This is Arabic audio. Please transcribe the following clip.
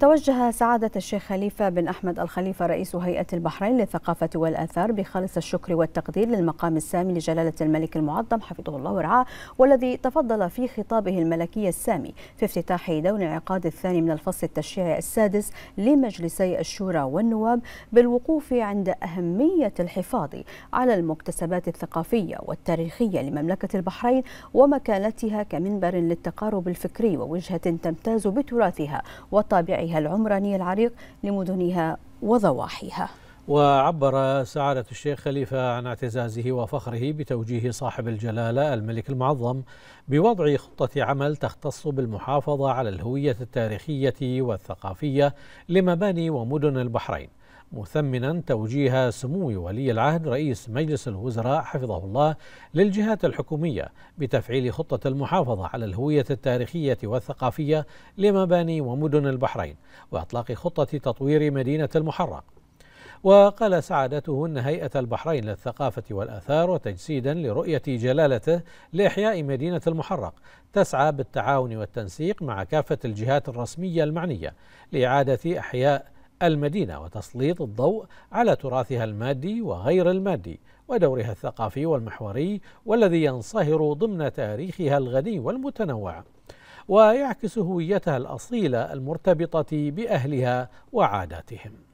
توجه سعادة الشيخ خليفة بن أحمد الخليفة رئيس هيئة البحرين للثقافة والآثار بخالص الشكر والتقدير للمقام السامي لجلالة الملك المعظم حفظه الله ورعاه والذي تفضل في خطابه الملكي السامي في افتتاح دور العقاد الثاني من الفصل التشريعي السادس لمجلسي الشورى والنواب بالوقوف عند أهمية الحفاظ على المكتسبات الثقافية والتاريخية لمملكة البحرين ومكانتها كمنبر للتقارب الفكري ووجهة تمتاز بتراثها وطابعها تاريخها العمراني العريق لمدنها وضواحيها وعبر سعادة الشيخ خليفة عن اعتزازه وفخره بتوجيه صاحب الجلالة الملك المعظم بوضع خطة عمل تختص بالمحافظة على الهوية التاريخية والثقافية لمباني ومدن البحرين مثمنا توجيه سمو ولي العهد رئيس مجلس الوزراء حفظه الله للجهات الحكوميه بتفعيل خطه المحافظه على الهويه التاريخيه والثقافيه لمباني ومدن البحرين واطلاق خطه تطوير مدينه المحرق وقال سعادته ان هيئه البحرين للثقافه والاثار وتجسيدا لرؤيه جلالته لاحياء مدينه المحرق تسعى بالتعاون والتنسيق مع كافه الجهات الرسميه المعنيه لاعاده احياء المدينة وتسليط الضوء على تراثها المادي وغير المادي ودورها الثقافي والمحوري والذي ينصهر ضمن تاريخها الغني والمتنوع ويعكس هويتها الأصيلة المرتبطة بأهلها وعاداتهم